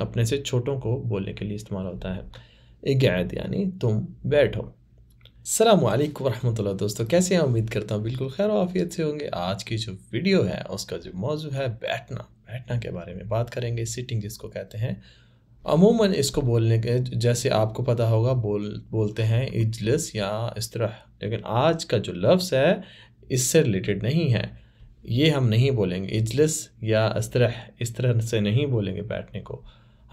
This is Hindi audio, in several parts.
अपने से छोटों को बोलने के लिए इस्तेमाल होता है क़ायद यानी तुम बैठो सलाम वरहमतुल्लाह दोस्तों कैसे हैं उम्मीद करता हूँ बिल्कुल खैर वाफियत से होंगे आज की जो वीडियो है उसका जो मौजू है बैठना बैठना के बारे में बात करेंगे सिटिंग जिसको कहते हैं अमूमन इसको बोलने के जैसे आपको पता होगा बोल बोलते हैं इजलस या इस तरह लेकिन आज का जो लफ्ज़ है इससे रिलेटेड नहीं है ये हम नहीं बोलेंगे इजलिस या तरह इस तरह से नहीं बोलेंगे बैठने को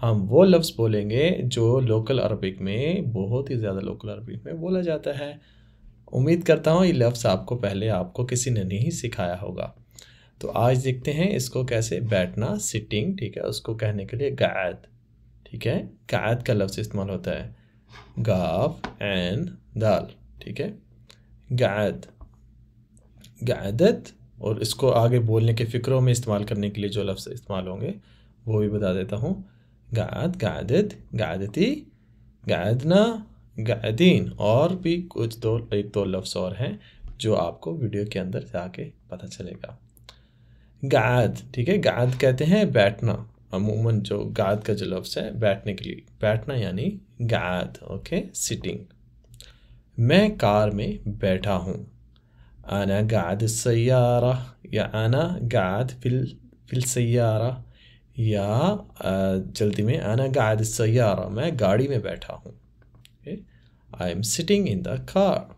हम वो लफ्ज़ बोलेंगे जो लोकल अरबिक में बहुत ही ज़्यादा लोकल अरबिक में बोला जाता है उम्मीद करता हूँ ये लफ्ज़ आपको पहले आपको किसी ने नहीं सिखाया होगा तो आज देखते हैं इसको कैसे बैठना सिटिंग ठीक है उसको कहने के लिए गायद ठीक है गायद का लफ्ज़ इस्तेमाल होता है गाफ एंड दाल ठीक है गायद गायदत और इसको आगे बोलने के फ़िक्रों में इस्तेमाल करने के लिए जो लफ्ज़ इस्तेमाल होंगे वो भी बता देता हूँ गाद गादत गादती गायदना गायदीन और भी कुछ दो एक दो लफ्ज़ और हैं जो आपको वीडियो के अंदर जाके पता चलेगा गाद ठीक है गाद कहते हैं बैठना अमूमन जो गाद का जो लफ्ज़ है बैठने के लिए बैठना यानी गाद ओके सिटिंग मैं कार में बैठा हूँ أنا قاعد السيارة يا أنا قاعد في ال... في السيارة या जल्दी में आना गाड़ सयारा मैं गाड़ी में बैठा हूँ I am sitting in the car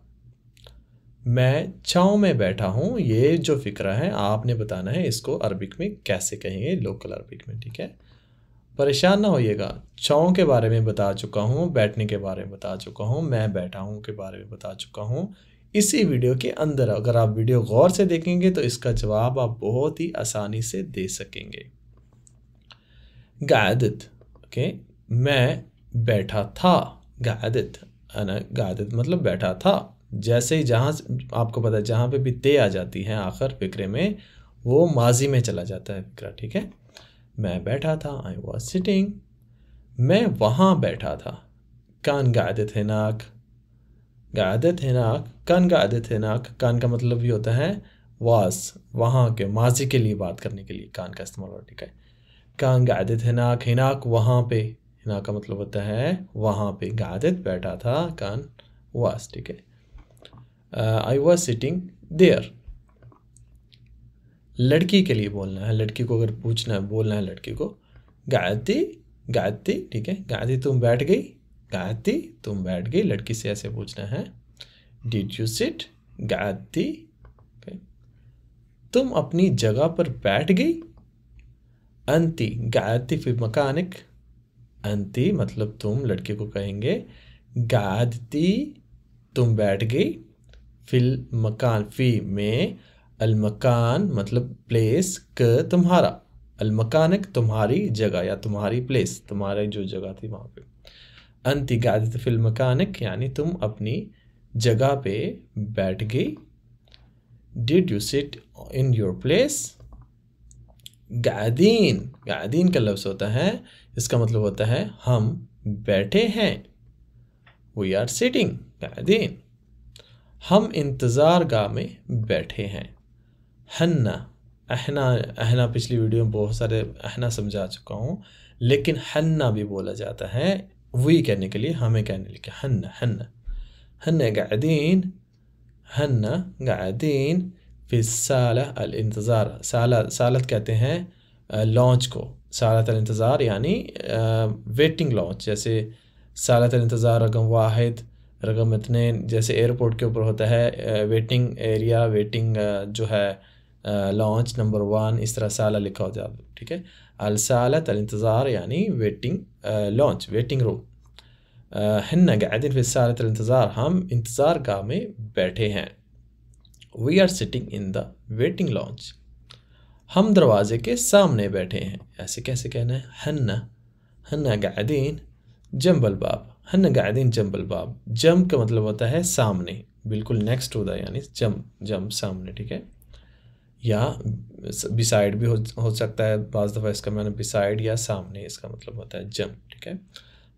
मैं चाँव में बैठा हूँ ये जो फिक्र है आपने बताना है इसको अरबिक में कैसे कहेंगे लोकल अरबिक में ठीक है परेशान ना होइएगा चाँव के बारे में बता चुका हूँ बैठने के बारे में बता चुका हूँ मैं बैठा हूँ के बारे में बता चुका हूँ इसी वीडियो के अंदर अगर आप वीडियो गौर से देखेंगे तो इसका जवाब आप बहुत ही आसानी से दे सकेंगे गायदित ओके मैं बैठा था है ना गायदित मतलब बैठा था जैसे ही जहाँ आपको पता है जहाँ पे भी ते आ जाती है आखिर फिक्रे में वो माजी में चला जाता है फिक्रा ठीक है मैं बैठा था आई वॉज सिटिंग मैं वहाँ बैठा था कान गायदित है नाक गादत का कान है ना कान का मतलब भी होता है वास वहाँ के माजी के लिए बात करने के लिए कान का इस्तेमाल होता ठीक है कान है ना हिनाक वहाँ पे हिना का मतलब होता है वहाँ पे गादत बैठा था कान वास ठीक है आई वॉज सिटिंग देयर लड़की के लिए बोलना है लड़की को अगर पूछना है बोलना है लड़की को गायती गायती ठीक है गायती तुम बैठ गई गाती तुम बैठ गई लड़की से ऐसे पूछना है डिड यू सिट गाती तुम अपनी जगह पर बैठ गई अंति गाती फिर मकानिक अंति मतलब तुम लड़के को कहेंगे गादती तुम बैठ गई फिल मकान फी में अलमकान मतलब प्लेस क तुम्हारा अलमकानक तुम्हारी जगह या तुम्हारी प्लेस तुम्हारी जो जगह थी वहाँ पे अंति गादत फिल्म मकानक यानी तुम अपनी जगह पे बैठ गई did you sit in your place गादीन गादीन का लफ्ज़ होता है इसका मतलब होता है हम बैठे हैं वी आर सिटिंग गादीन हम इंतज़ार गाह में बैठे हैं हन्ना अहना अहना पिछली वीडियो में बहुत सारे अहना समझा चुका हूँ लेकिन हन्ना भी बोला जाता है وي कहने के लिए हमें कहने के लिए حنا حنا حنا قاعدين حنا قاعدين في السالة الانتظار سالة سالة कहते हैं लॉन्च को सालत इंतज़ार यानी वेटिंग लॉन्च जैसे सालत इंतज़ार रकम वाहिद रकम इतने जैसे एयरपोर्ट के ऊपर होता है वेटिंग एरिया वेटिंग जो है लॉन्च नंबर वन इस तरह साला लिखा होता है ठीक है अलसालत इंतज़ार यानी वेटिंग लॉन्च वेटिंग रूम हन्ना फिर सालत इंतज़ार हम इंतज़ार गाह में बैठे हैं we are sitting in the waiting lounge हम दरवाज़े के सामने बैठे हैं ऐसे कैसे कहना है हन्न हन्ना गायदीन जम्बल बाब हन्न गायदीन जम्बल बाब जम का मतलब होता है सामने बिल्कुल नेक्स्ट होता है यानी जम जम सामने ठीक है या बिसाइड भी हो, हो सकता है बाज़ दफ़ा इसका मैंने बिसाइड या सामने इसका मतलब होता है जम ठीक है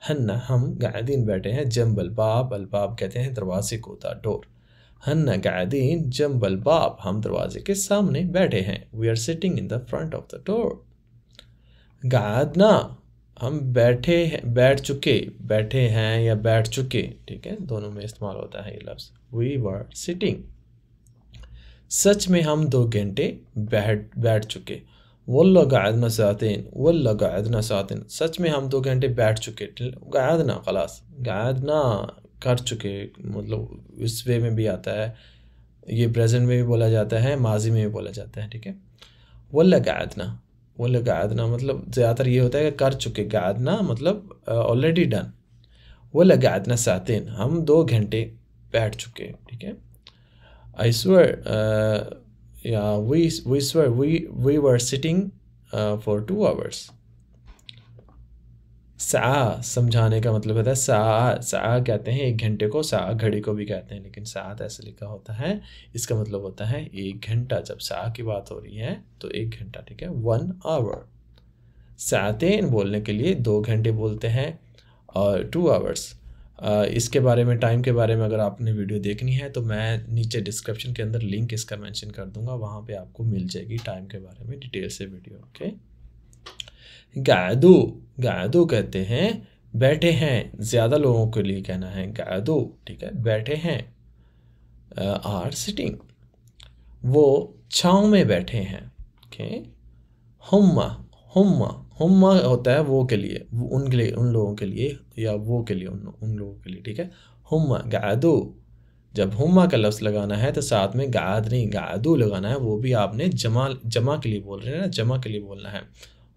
हन्ना हम गायदीन बैठे हैं जम अलबाब अलबाब कहते हैं दरवाजे को था डोर हन्ना गायदीन जम अलबाब हम दरवाजे के सामने बैठे हैं we are sitting in the front of the door गायदना हम बैठे हैं बैठ चुके बैठे हैं या बैठ चुके ठीक है दोनों में इस्तेमाल होता है ये लफ्ज़ वी वर सिटिंग सच में हम दो घंटे बैठ बैठ चुके वल्ला आदना सातिन वल्ला आदना सातिन सच में हम दो घंटे बैठ चुके गायदना खलास गायदना कर चुके मतलब इस वे में भी आता है ये प्रेजेंट में भी बोला जाता है माजी में भी बोला जाता है ठीक है वल्ला गायदना वल्ला आदना मतलब ज़्यादातर ये होता है कि कर चुके गायदना मतलब ऑलरेडी डन वल्ला आदना सातिन हम दो घंटे बैठ चुके ठीक है I swear, uh, yeah, we we swear we we were sitting uh, for two hours. सा समझाने का मतलब होता है सा सा कहते हैं एक घंटे को सा घड़ी को भी कहते हैं लेकिन सात तो ऐसे लिखा होता है इसका मतलब होता है एक घंटा जब सा की बात हो रही है तो एक घंटा ठीक है वन आवर सातेन बोलने के लिए दो घंटे बोलते हैं और टू आवर्स इसके बारे में टाइम के बारे में अगर आपने वीडियो देखनी है तो मैं नीचे डिस्क्रिप्शन के अंदर लिंक इसका मेंशन कर दूंगा वहाँ पे आपको मिल जाएगी टाइम के बारे में डिटेल से वीडियो ओके गायदो गायदो कहते हैं बैठे हैं ज़्यादा लोगों के लिए कहना है गायदो ठीक है बैठे हैं आर सिटिंग वो छाँव में बैठे हैं ओके हम हम हम होता है वो के लिए उनके लिए उन लोगों के लिए या वो के लिए उन, उन लोगों के लिए ठीक है हम गादो जब हुमा का लफ्ज़ लगाना है तो साथ में गाद नहीं गादू लगाना है वो भी आपने जमा जमा के लिए बोल रहे हैं ना जमा के लिए बोलना है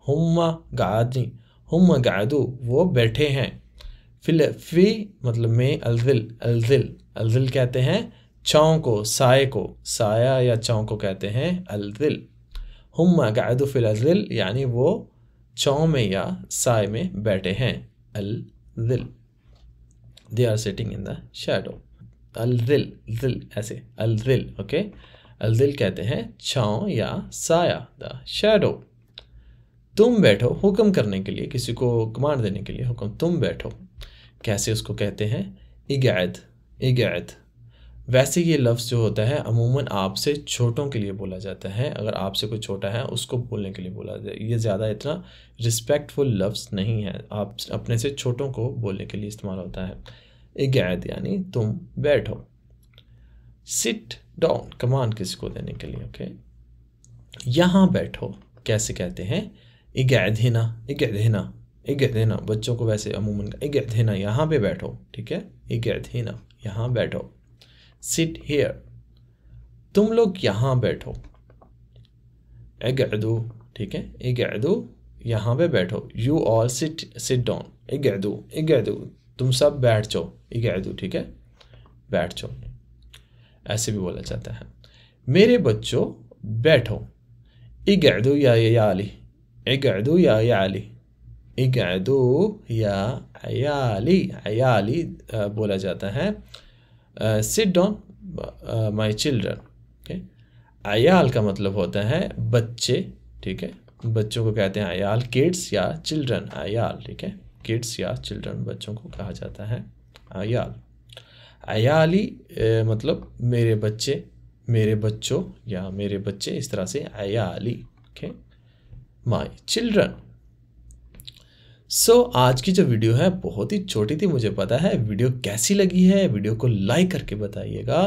हुमा गादनी हम गादू वो बैठे हैं फिल फी मतलब में अलजिल अलजिल अलजिल कहते हैं छाँव को साय को साया या छाँव को कहते हैं अलजिल हम गायदो फिल यानी वो चौ में या साय में बैठे हैं अल दिल they are sitting in the shadow अल दिल दिल ऐसे अल दिल ओके अल दिल कहते हैं छाँव या साया द शैडो तुम बैठो हुक्म करने के लिए किसी को कमांड देने के लिए हुक्म तुम बैठो कैसे उसको कहते हैं इगैद इगैद वैसे ये लफ्ज़ जो होता है अमूमन आपसे छोटों के लिए बोला जाता है अगर आपसे कोई छोटा है उसको बोलने के लिए बोला जाए ये ज़्यादा इतना रिस्पेक्टफुल लफ्ज़ नहीं है आप अपने से छोटों को बोलने के लिए इस्तेमाल होता है गैद यानी तुम बैठो सिट डाउन कमान किसी को देने के लिए ओके यहाँ बैठो कैसे कहते हैं इगैधना इगैधना इगैधना बच्चों को वैसे अमूमन इगैधना यहाँ पे बैठो ठीक है इगैधना यहाँ बैठो सिट हेयर तुम लोग यहाँ बैठो एगदो ठीक है एगदो यहाँ पे बैठो you all sit sit down एगदो एगदो तुम सब बैठ जाओ एगदो ठीक है बैठ जाओ ऐसे भी बोला जाता है मेरे बच्चों बैठो इगदो या ये आली अली इगदो या ये आली अली इगदो या अयाली अयाली बोला जाता है sit down my children okay आयाल का मतलब होता है बच्चे ठीक है बच्चों को कहते हैं आयाल किड्स या चिल्ड्रन आयाल ठीक है किड्स या चिल्ड्रन बच्चों को कहा जाता है आयाल आयाली मतलब मेरे बच्चे मेरे बच्चों या मेरे बच्चे इस तरह से आयाली okay my children so so, आज की जो वीडियो है बहुत ही छोटी थी मुझे पता है वीडियो कैसी लगी है वीडियो को लाइक करके बताइएगा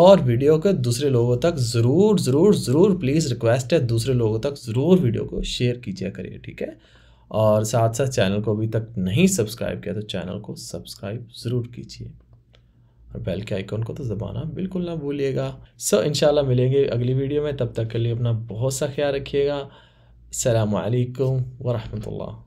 और वीडियो को दूसरे लोगों तक ज़रूर ज़रूर ज़रूर प्लीज़ रिक्वेस्ट है दूसरे लोगों तक ज़रूर वीडियो को शेयर कीजिए करिए ठीक है और साथ साथ चैनल को अभी तक नहीं सब्सक्राइब किया तो चैनल को सब्सक्राइब ज़रूर कीजिए और बेल के आइकॉन को तो दबाना बिल्कुल ना भूलिएगा सो इनशाला मिलेंगे अगली वीडियो में तब तक के लिए अपना बहुत सा ख्याल रखिएगा अल्लाम वरहमल